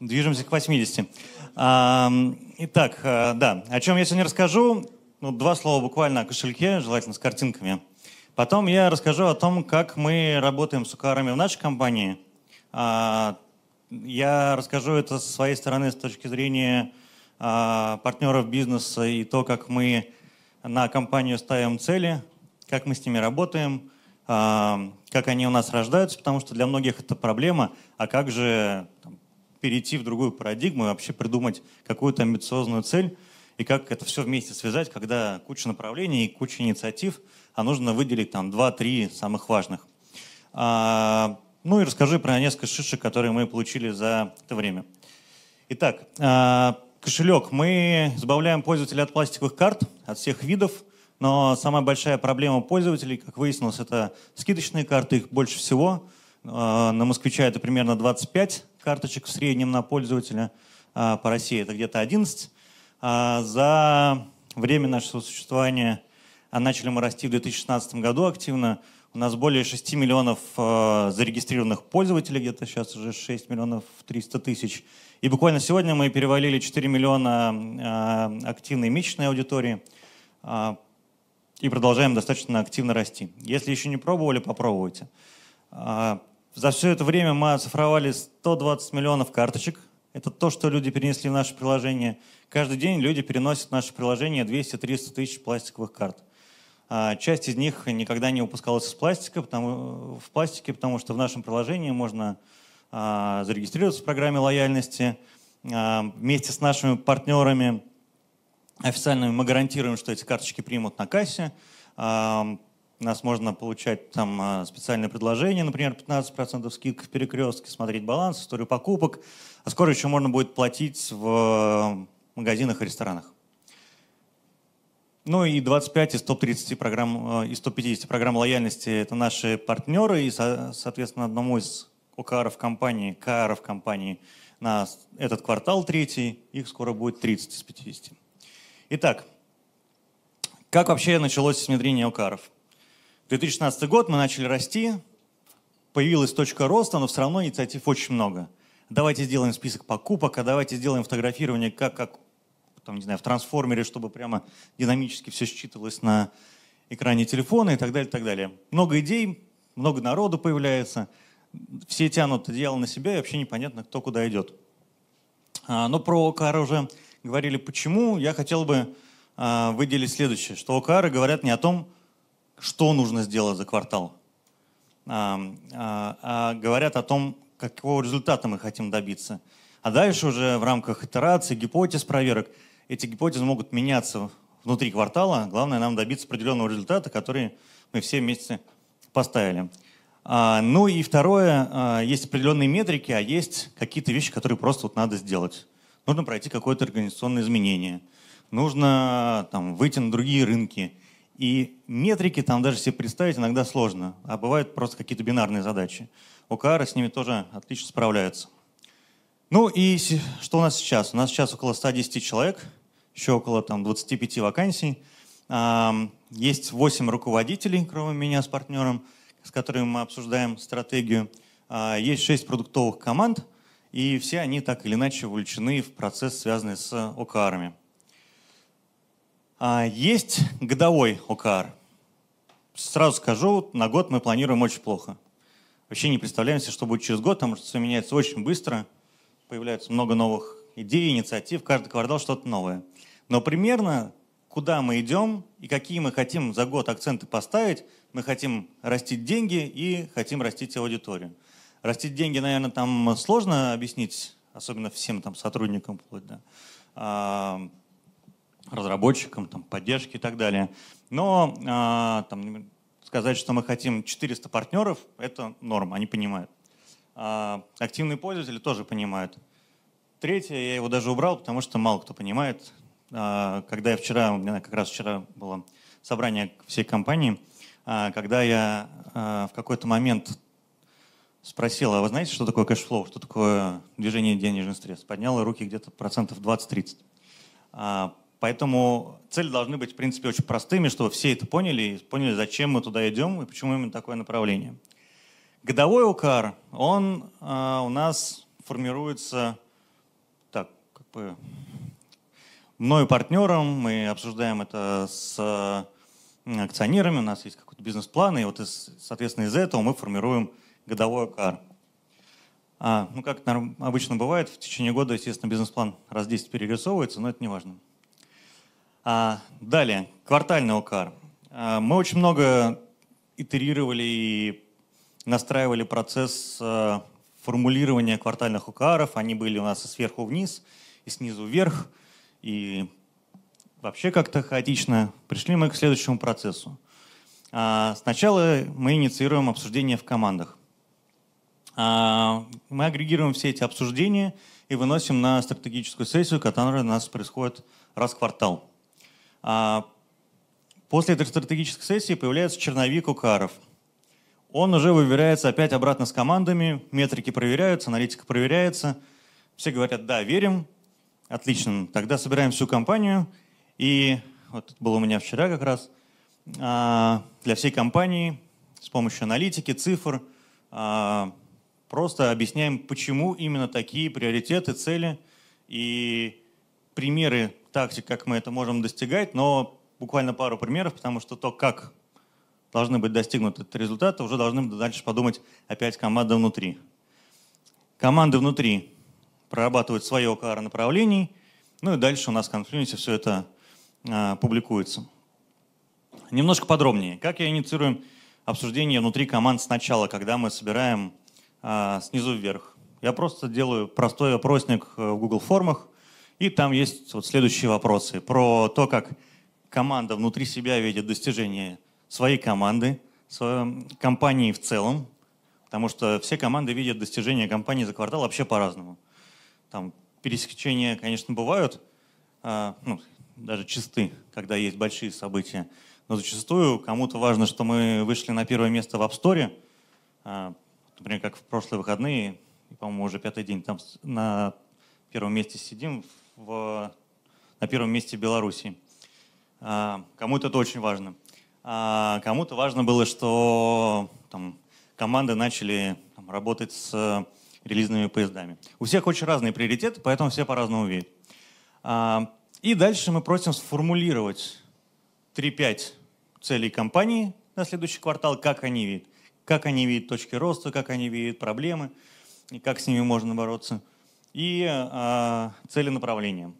Движемся к 80. Итак, э, да, о чем я сегодня расскажу? Ну, два слова буквально о кошельке, желательно с картинками. Потом я расскажу о том, как мы работаем с укарами в нашей компании. А, я расскажу это со своей стороны, с точки зрения а, партнеров бизнеса и то, как мы на компанию ставим цели, как мы с ними работаем, как они у нас рождаются, потому что для многих это проблема, а как же там, перейти в другую парадигму и вообще придумать какую-то амбициозную цель, и как это все вместе связать, когда куча направлений и куча инициатив, а нужно выделить там 2-3 самых важных. А, ну и расскажи про несколько шишек, которые мы получили за это время. Итак, а, кошелек. Мы избавляем пользователей от пластиковых карт, от всех видов, но самая большая проблема пользователей, как выяснилось, это скидочные карты, их больше всего. А, на москвича это примерно 25, карточек в среднем на пользователя а, по России, это где-то 11. А, за время нашего существования А начали мы расти в 2016 году активно. У нас более 6 миллионов а, зарегистрированных пользователей, где-то сейчас уже 6 миллионов 300 тысяч. И буквально сегодня мы перевалили 4 миллиона активной месячной аудитории и продолжаем достаточно активно расти. Если еще не пробовали, попробуйте. За все это время мы оцифровали 120 миллионов карточек. Это то, что люди перенесли в наше приложение. Каждый день люди переносят в наше приложение 200-300 тысяч пластиковых карт. А, часть из них никогда не выпускалась из пластика, потому, в пластике, потому что в нашем приложении можно а, зарегистрироваться в программе лояльности. А, вместе с нашими партнерами официальными мы гарантируем, что эти карточки примут на кассе. У нас можно получать там а, специальные предложения, например, 15% скидка в перекрестке, смотреть баланс, историю покупок. А скоро еще можно будет платить в э, магазинах и ресторанах. Ну и 25 из топ-30 программ, э, из 150 программ лояльности – это наши партнеры. И, соответственно, одному из ОКРов компании, КАРов компании на этот квартал третий, их скоро будет 30 из 50. Итак, как вообще началось внедрение ОКАРов? 2016 год мы начали расти, появилась точка роста, но все равно инициатив очень много. Давайте сделаем список покупок, а давайте сделаем фотографирование как, как там, не знаю, в трансформере, чтобы прямо динамически все считывалось на экране телефона и так далее, и так далее. Много идей, много народу появляется, все тянут одеяло на себя, и вообще непонятно, кто куда идет. А, но про ОКР уже говорили почему. Я хотел бы а, выделить следующее, что ОКР говорят не о том, что нужно сделать за квартал, а, а, а говорят о том, какого результата мы хотим добиться. А дальше уже в рамках итерации, гипотез, проверок, эти гипотезы могут меняться внутри квартала. Главное нам добиться определенного результата, который мы все вместе поставили. А, ну и второе, а, есть определенные метрики, а есть какие-то вещи, которые просто вот надо сделать. Нужно пройти какое-то организационное изменение. Нужно там, выйти на другие рынки – и метрики там даже себе представить иногда сложно, а бывают просто какие-то бинарные задачи. ОКР с ними тоже отлично справляются. Ну и что у нас сейчас? У нас сейчас около 110 человек, еще около там, 25 вакансий. Есть 8 руководителей, кроме меня с партнером, с которыми мы обсуждаем стратегию. А, есть 6 продуктовых команд, и все они так или иначе вовлечены в процесс, связанный с ОКРами. А, есть годовой ОКР. Сразу скажу, на год мы планируем очень плохо. Вообще не представляем себе, что будет через год, потому что все меняется очень быстро. Появляется много новых идей, инициатив, каждый квартал что-то новое. Но примерно куда мы идем и какие мы хотим за год акценты поставить, мы хотим растить деньги и хотим растить аудиторию. Растить деньги, наверное, там сложно объяснить, особенно всем там сотрудникам вплоть, да. А, разработчикам, там, поддержке и так далее. Но э, там, сказать, что мы хотим 400 партнеров, это норм, они понимают. Э, активные пользователи тоже понимают. Третье, я его даже убрал, потому что мало кто понимает. Э, когда я вчера, у меня как раз вчера было собрание всей компании, э, когда я э, в какой-то момент спросил, а вы знаете, что такое кэшфлоу, что такое движение денежных средств? Подняла руки где-то процентов 20-30. Поэтому цели должны быть, в принципе, очень простыми, чтобы все это поняли и поняли, зачем мы туда идем и почему именно такое направление. Годовой УКАР, он э, у нас формируется так, как бы мною партнером, мы обсуждаем это с акционерами, у нас есть какой-то бизнес-план, и вот, из, соответственно, из этого мы формируем годовой ОКАР. А, ну, как обычно бывает, в течение года, естественно, бизнес-план раз 10 перерисовывается, но это не важно. А, далее, квартальный ОКР. А, мы очень много итерировали и настраивали процесс а, формулирования квартальных ОКРов. Они были у нас и сверху вниз, и снизу вверх, и вообще как-то хаотично. Пришли мы к следующему процессу. А, сначала мы инициируем обсуждение в командах. А, мы агрегируем все эти обсуждения и выносим на стратегическую сессию, которая у нас происходит раз в квартал. А, после этой стратегической сессии появляется черновик Укаров. Он уже выверяется опять обратно с командами, метрики проверяются, аналитика проверяется. Все говорят, да, верим, отлично, тогда собираем всю компанию. И вот было у меня вчера как раз, а, для всей компании с помощью аналитики, цифр, а, просто объясняем, почему именно такие приоритеты, цели и примеры тактик, как мы это можем достигать, но буквально пару примеров, потому что то, как должны быть достигнуты эти результаты, уже должны дальше подумать опять команда внутри. Команды внутри прорабатывают свое OKR направлений, ну и дальше у нас в конфлюенсе все это а, публикуется. Немножко подробнее. Как я инициирую обсуждение внутри команд сначала, когда мы собираем а, снизу вверх? Я просто делаю простой опросник э, в Google формах – и там есть вот следующие вопросы про то, как команда внутри себя видит достижения своей команды, своей компании в целом, потому что все команды видят достижения компании за квартал вообще по-разному. Там пересечения, конечно, бывают, а, ну, даже чисты, когда есть большие события, но зачастую кому-то важно, что мы вышли на первое место в App Store, а, например, как в прошлые выходные, по-моему, уже пятый день там на первом месте сидим в, на первом месте Беларуси. А, кому-то это очень важно. А, кому-то важно было, что там, команды начали там, работать с э, релизными поездами. У всех очень разные приоритеты, поэтому все по-разному видят. А, и дальше мы просим сформулировать 3-5 целей компании на следующий квартал, как они видят. Как они видят точки роста, как они видят проблемы, и как с ними можно бороться – и э, а, цели направления.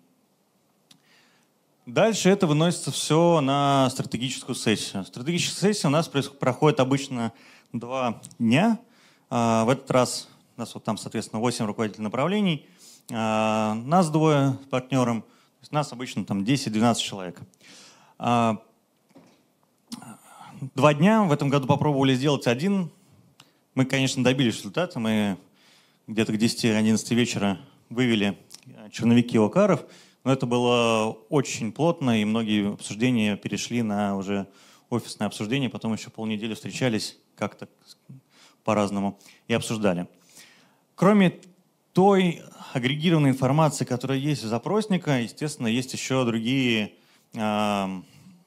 Дальше это выносится все на стратегическую сессию. Стратегическая сессия у нас проходит обычно два дня. Э, в этот раз у нас вот там, соответственно, 8 руководителей направлений. Э, нас двое с партнером. То есть нас обычно там 10-12 человек. Э, два дня. В этом году попробовали сделать один. Мы, конечно, добились результата. Мы где-то к 10-11 вечера вывели э, черновики Окаров, но это было очень плотно, и многие обсуждения перешли на уже офисное обсуждение, потом еще полнедели встречались как-то по-разному и обсуждали. Кроме той агрегированной информации, которая есть у запросника, естественно, есть еще другие э,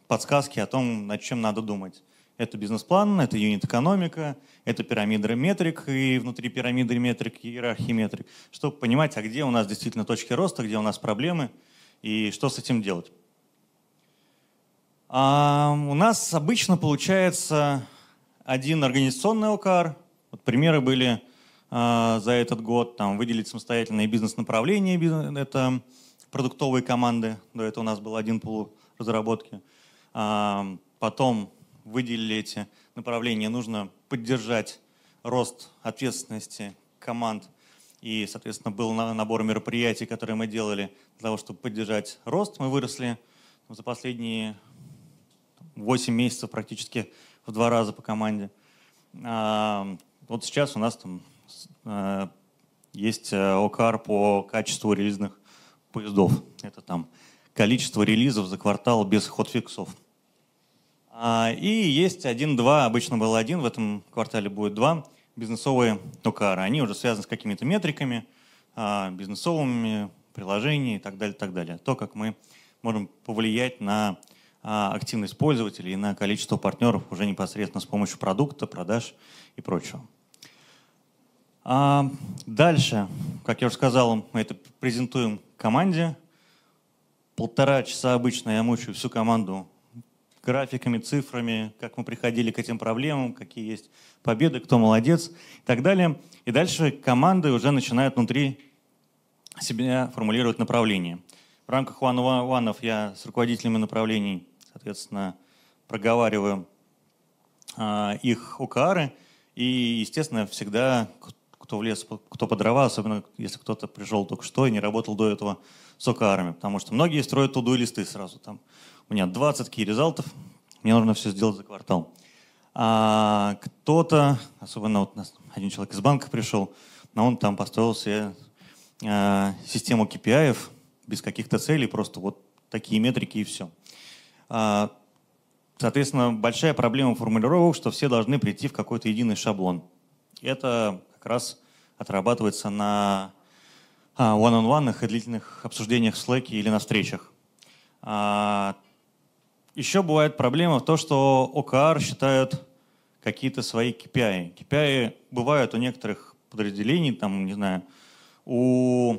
подсказки о том, над чем надо думать. Это бизнес-план, это юнит-экономика, это пирамида метрик и внутри пирамиды метрик и иерархии метрик, чтобы понимать, а где у нас действительно точки роста, где у нас проблемы и что с этим делать. А у нас обычно получается один организационный ОКР. Вот примеры были э, за этот год. Там выделить самостоятельные бизнес-направления. Это продуктовые команды. До этого у нас был один пул разработки. А, потом выделили эти направления. Нужно поддержать рост ответственности команд. И, соответственно, был набор мероприятий, которые мы делали для того, чтобы поддержать рост. Мы выросли за последние 8 месяцев практически в два раза по команде. А, вот сейчас у нас там э, есть э, ОКАР по качеству релизных поездов. Это там количество релизов за квартал без ход-фиксов. А, и есть один-два, обычно было один, в этом квартале будет два, бизнесовые токары. Они уже связаны с какими-то метриками, а, бизнесовыми, приложениями и так далее, так далее. То, как мы можем повлиять на а, активность пользователей и на количество партнеров уже непосредственно с помощью продукта, продаж и прочего. А дальше, как я уже сказал, мы это презентуем команде. Полтора часа обычно я мучаю всю команду графиками, цифрами, как мы приходили к этим проблемам, какие есть победы, кто молодец и так далее. И дальше команды уже начинают внутри себя формулировать направление. В рамках One One я с руководителями направлений, соответственно, проговариваю э, их ОКРы. И, естественно, всегда кто в лес, кто по дрова, особенно если кто-то пришел только что и не работал до этого с ОКРами, потому что многие строят туду листы сразу там у меня 20 кей результатов мне нужно все сделать за квартал. А кто-то, особенно вот у нас один человек из банка пришел, но он там построил себе э, систему KPI без каких-то целей, просто вот такие метрики и все. А, соответственно, большая проблема формулировок, что все должны прийти в какой-то единый шаблон. Это как раз отрабатывается на а, one-on-one -on -one и длительных обсуждениях в Slack или на встречах. А, еще бывает проблема в том, что ОКР считают какие-то свои KPI. KPI бывают у некоторых подразделений, там, не знаю, у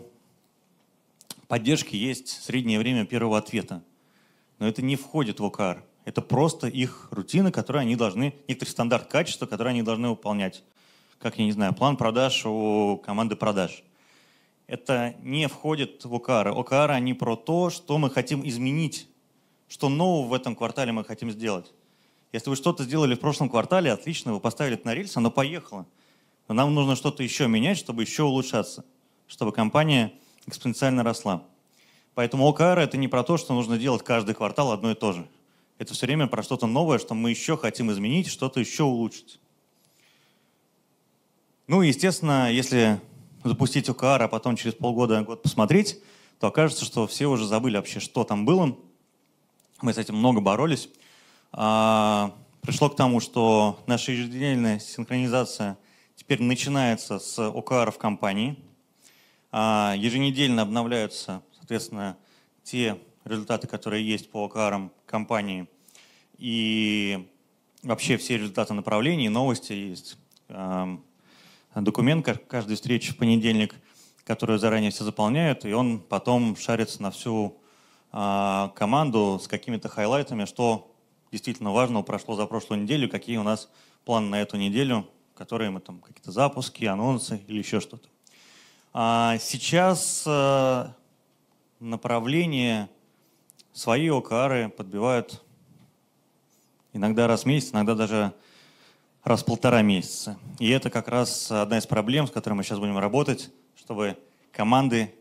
поддержки есть среднее время первого ответа. Но это не входит в ОКР. Это просто их рутина, которую они должны, некоторый стандарт качества, который они должны выполнять. Как, я не знаю, план продаж у команды продаж. Это не входит в ОКР. ОКР, они про то, что мы хотим изменить что нового в этом квартале мы хотим сделать? Если вы что-то сделали в прошлом квартале, отлично, вы поставили это на рельс, оно поехало. Но нам нужно что-то еще менять, чтобы еще улучшаться, чтобы компания экспоненциально росла. Поэтому ОКР это не про то, что нужно делать каждый квартал одно и то же. Это все время про что-то новое, что мы еще хотим изменить, что-то еще улучшить. Ну и, естественно, если запустить ОКР, а потом через полгода, год посмотреть, то окажется, что все уже забыли вообще, что там было, мы с этим много боролись. А, пришло к тому, что наша ежедневная синхронизация теперь начинается с OKR в компании. А, еженедельно обновляются, соответственно, те результаты, которые есть по OKR компании. И вообще все результаты направлений, новости есть. А, документ каждой встречи в понедельник, который заранее все заполняют, и он потом шарится на всю а, команду с какими-то хайлайтами, что действительно важного прошло за прошлую неделю, какие у нас планы на эту неделю, которые мы там какие-то запуски, анонсы или еще что-то. А сейчас э, направление свои окары подбивают иногда раз в месяц, иногда даже раз в полтора месяца. И это как раз одна из проблем, с которой мы сейчас будем работать, чтобы команды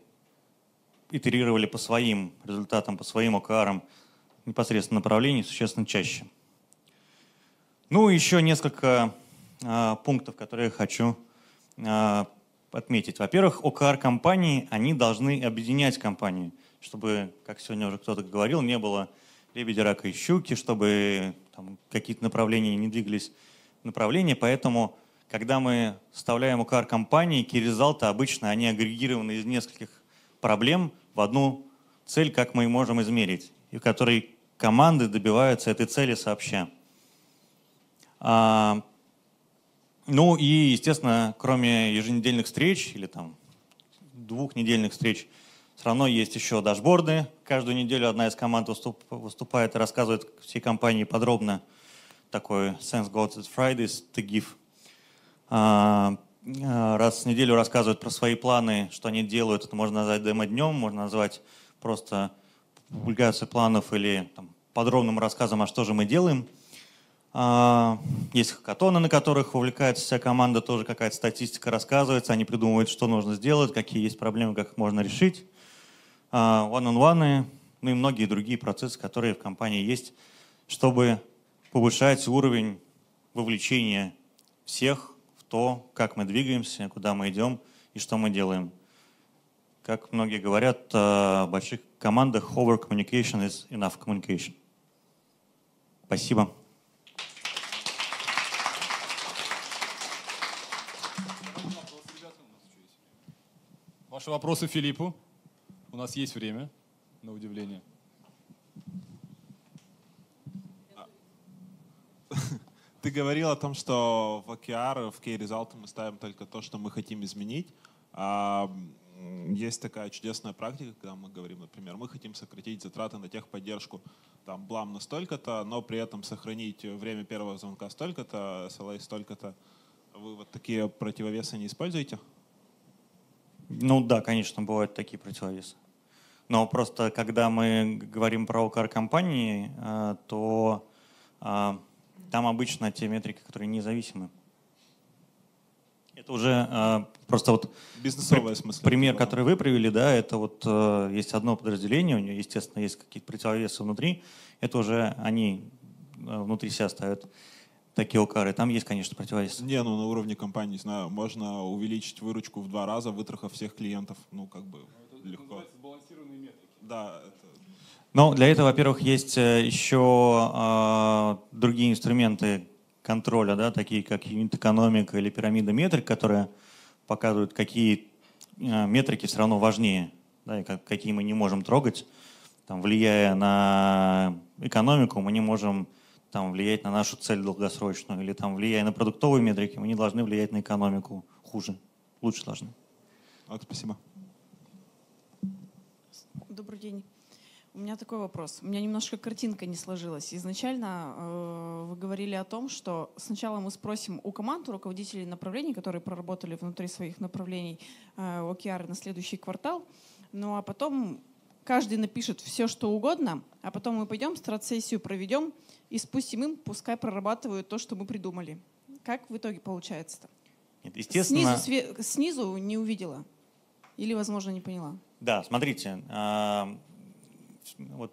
итерировали по своим результатам, по своим ОКРам непосредственно направлений существенно чаще. Ну и еще несколько э, пунктов, которые я хочу э, отметить. Во-первых, ОКР-компании, они должны объединять компании, чтобы, как сегодня уже кто-то говорил, не было лебеди рака и щуки, чтобы какие-то направления не двигались направления. Поэтому, когда мы вставляем ОКР-компании, key результаты обычно они агрегированы из нескольких проблем – в одну цель, как мы и можем измерить, и в которой команды добиваются этой цели сообща. А, ну и, естественно, кроме еженедельных встреч или там двухнедельных встреч, все равно есть еще дашборды. Каждую неделю одна из команд выступ, выступает и рассказывает всей компании подробно такой Sense Gods Fridays, The GIF. А, а, раз в неделю рассказывают про свои планы, что они делают. Это можно назвать демо-днем, можно назвать просто публикацией планов или там, подробным рассказом, а что же мы делаем. А, есть хакатоны, на которых увлекается вся команда, тоже какая-то статистика рассказывается, они придумывают, что нужно сделать, какие есть проблемы, как их можно решить. А, One-on-one, ну и многие другие процессы, которые в компании есть, чтобы повышать уровень вовлечения всех то, как мы двигаемся, куда мы идем и что мы делаем. Как многие говорят, э, в больших командах over communication is enough communication. Спасибо. Ваши вопросы Филиппу? У нас есть время, на удивление. ты говорил о том, что в OKR, в Key result мы ставим только то, что мы хотим изменить. А, есть такая чудесная практика, когда мы говорим, например, мы хотим сократить затраты на техподдержку там блам на столько-то, но при этом сохранить время первого звонка столько-то, SLA столько-то. Вы вот такие противовесы не используете? Ну да, конечно, бывают такие противовесы. Но просто когда мы говорим про OKR компании, э, то а, там обычно те метрики, которые независимы. Это уже э, просто вот Бизнесовая смысл, пример, который вы привели, да, это вот э, есть одно подразделение, у нее, естественно, есть какие-то противовесы внутри, это уже они э, внутри себя ставят такие окары. Там есть, конечно, противовес. Не, ну на уровне компании, не знаю, можно увеличить выручку в два раза, вытрахав всех клиентов, ну как бы ну, это, легко. Это называется сбалансированные метрики. Да, это ну, для этого, во-первых, есть еще э, а, другие инструменты контроля, да, такие как юнит-экономика или пирамида метрик, которые показывают, какие э, метрики все равно важнее, да, и как, какие мы не можем трогать. Там, влияя на экономику, мы не можем там, влиять на нашу цель долгосрочную, или там, влияя на продуктовые метрики, мы не должны влиять на экономику хуже, лучше должны. Вот, спасибо. Добрый день. У меня такой вопрос. У меня немножко картинка не сложилась. Изначально э, вы говорили о том, что сначала мы спросим у команд, у руководителей направлений, которые проработали внутри своих направлений э, OKR на следующий квартал, ну а потом каждый напишет все, что угодно, а потом мы пойдем, стратсессию проведем и спустим им, пускай прорабатывают то, что мы придумали. Как в итоге получается-то? Нет, естественно... Снизу, снизу не увидела. Или, возможно, не поняла. Да, смотрите, э, вот,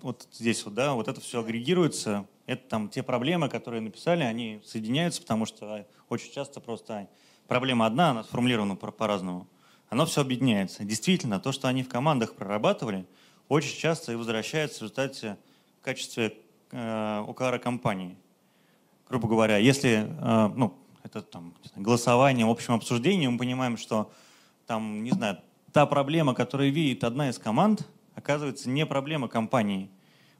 вот здесь вот, да, вот это все агрегируется, это там те проблемы, которые написали, они соединяются, потому что очень часто просто проблема одна, она сформулирована по- по-разному. Оно все объединяется. Действительно, то, что они в командах прорабатывали, очень часто и возвращается в результате в качестве э, компании. Грубо говоря, если э, ну, это там голосование, в общем обсуждении, мы понимаем, что там, не знаю, та проблема, которую видит одна из команд, оказывается не проблема компании.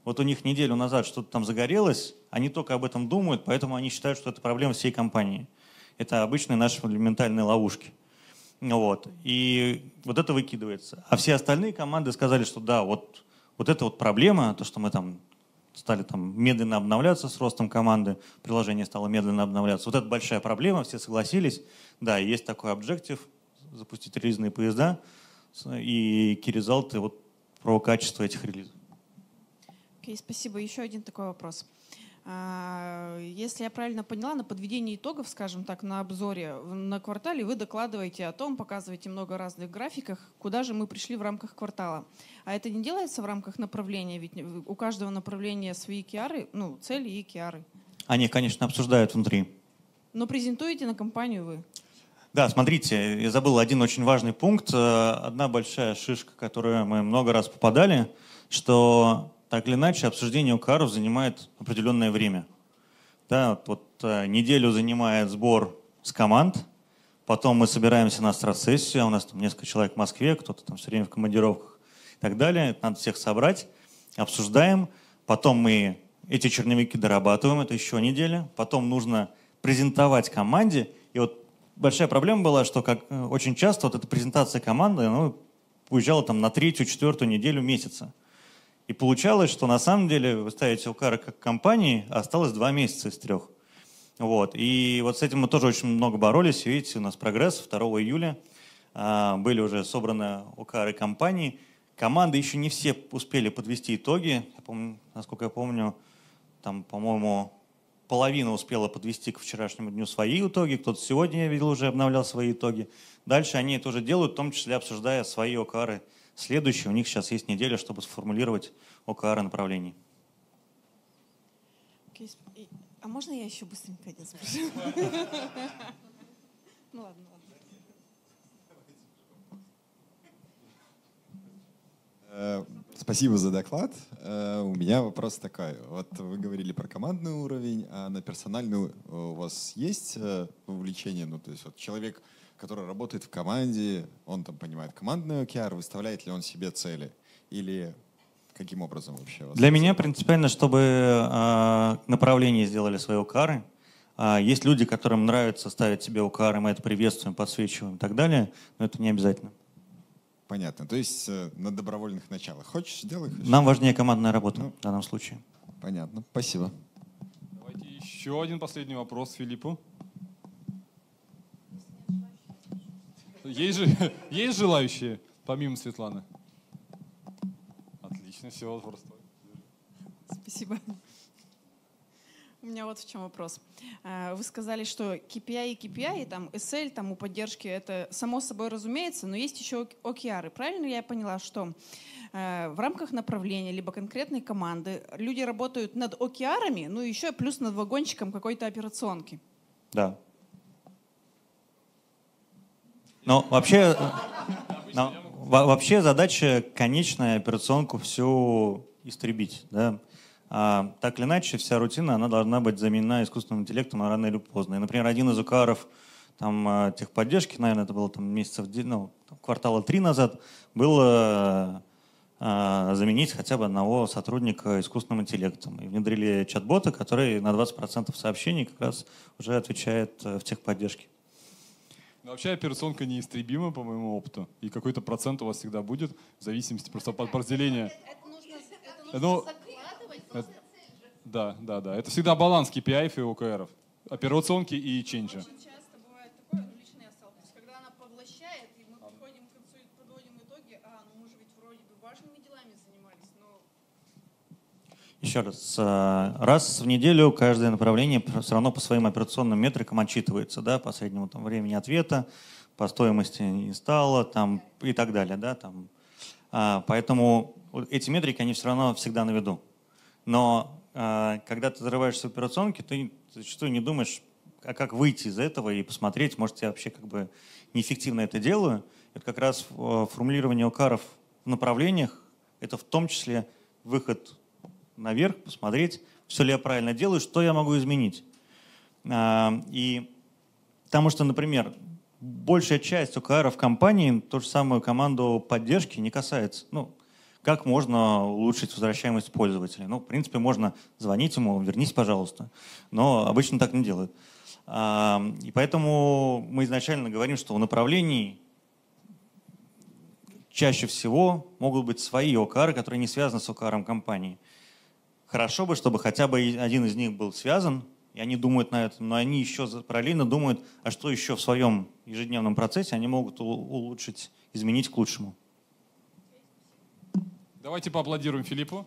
Вот у них неделю назад что-то там загорелось, они только об этом думают, поэтому они считают, что это проблема всей компании. Это обычные наши фундаментальные ловушки. Вот. И вот это выкидывается. А все остальные команды сказали, что да, вот, вот это вот проблема, то, что мы там стали там медленно обновляться с ростом команды, приложение стало медленно обновляться. Вот это большая проблема, все согласились. Да, есть такой объектив, запустить релизные поезда, и key result, вот про качество этих релизов. Окей, okay, спасибо. Еще один такой вопрос. А, если я правильно поняла, на подведении итогов, скажем так, на обзоре на квартале вы докладываете о том, показываете много разных графиках, куда же мы пришли в рамках квартала. А это не делается в рамках направления, ведь у каждого направления свои киары, ну, цели и киары. Они, конечно, обсуждают внутри. Но презентуете на компанию вы? Да, смотрите, я забыл один очень важный пункт. Э, одна большая шишка, которую мы много раз попадали, что так или иначе обсуждение УКАРов занимает определенное время. Да, вот э, неделю занимает сбор с команд, потом мы собираемся на страцессию, а у нас там несколько человек в Москве, кто-то там все время в командировках и так далее, надо всех собрать, обсуждаем, потом мы эти черновики дорабатываем, это еще неделя, потом нужно презентовать команде, и вот большая проблема была, что как э, очень часто вот эта презентация команды ну, уезжала там на третью, четвертую неделю месяца. И получалось, что на самом деле вы ставите OKR как компании, а осталось два месяца из трех. Вот. И вот с этим мы тоже очень много боролись. Видите, у нас прогресс 2 июля. А, были уже собраны OKR компании. Команды еще не все успели подвести итоги. Я помню, насколько я помню, там, по-моему, половина успела подвести к вчерашнему дню свои итоги, кто-то сегодня, я видел, уже обновлял свои итоги. Дальше они тоже делают, в том числе обсуждая свои ОКРы следующие. У них сейчас есть неделя, чтобы сформулировать ОКР направлений. А можно я еще быстренько один спрошу? Ну ладно, ладно. Э, спасибо за доклад. Э, у меня вопрос такой. Вот вы говорили про командный уровень, а на персональный э, у вас есть увлечение? Ну, то есть вот человек, который работает в команде, он там понимает командную океар, выставляет ли он себе цели? Или каким образом вообще? Для меня принципиально, чтобы а, направление сделали свои окары. А, есть люди, которым нравится ставить себе окары, мы это приветствуем, подсвечиваем и так далее, но это не обязательно. Понятно. То есть э, на добровольных началах. Хочешь, делай. Хочешь. Нам важнее командная работа ну, в данном случае. Понятно. Спасибо. Давайте еще один последний вопрос Филиппу. Есть, же, есть желающие, помимо Светланы? Отлично, все, вопрос. Спасибо. У меня вот в чем вопрос. Э, вы сказали, что KPI и KPI, там SL, там у поддержки, это само собой разумеется, но есть еще OKR. Правильно я поняла, что э, в рамках направления либо конкретной команды люди работают над OKR, ну еще плюс над вагончиком какой-то операционки? Да. Но вообще, но, вообще задача конечная операционку всю истребить. Да? А, так или иначе, вся рутина она должна быть заменена искусственным интеллектом а рано или поздно. И, например, один из укаров там, а, техподдержки, наверное, это было там, месяцев, ну, квартала три назад, было э, а, заменить хотя бы одного сотрудника искусственным интеллектом. И внедрили чат-бота, который на 20% сообщений как раз уже отвечает э, в техподдержке. Но ну, вообще операционка неистребима, по моему опыту. И какой-то процент у вас всегда будет в зависимости просто от подразделения. Это, нужно, это нужно ну, это, да, да, да. Это всегда баланс KPI и OKR. Операционки и ченджи. Ну, «А, ну, Еще раз. Э, раз в неделю каждое направление все равно по своим операционным метрикам отчитывается, да, по среднему там, времени ответа, по стоимости инсталла там, и так далее. Да, там. А, поэтому эти метрики, они все равно всегда на виду но э, когда ты взрываешься в операционке, ты зачастую не думаешь, а как выйти из этого и посмотреть, может, я вообще как бы неэффективно это делаю. Это как раз э, формулирование укаров в направлениях, это в том числе выход наверх, посмотреть, все ли я правильно делаю, что я могу изменить. Э, и потому что, например, большая часть ОКР в компании ту же самую команду поддержки не касается. Ну, как можно улучшить возвращаемость пользователя? Ну, в принципе, можно звонить ему, вернись, пожалуйста. Но обычно так не делают. А, и поэтому мы изначально говорим, что в направлении чаще всего могут быть свои ОКР, которые не связаны с ОКРом компании. Хорошо бы, чтобы хотя бы один из них был связан, и они думают на этом, но они еще параллельно думают, а что еще в своем ежедневном процессе они могут улучшить, изменить к лучшему. Давайте поаплодируем Филиппу.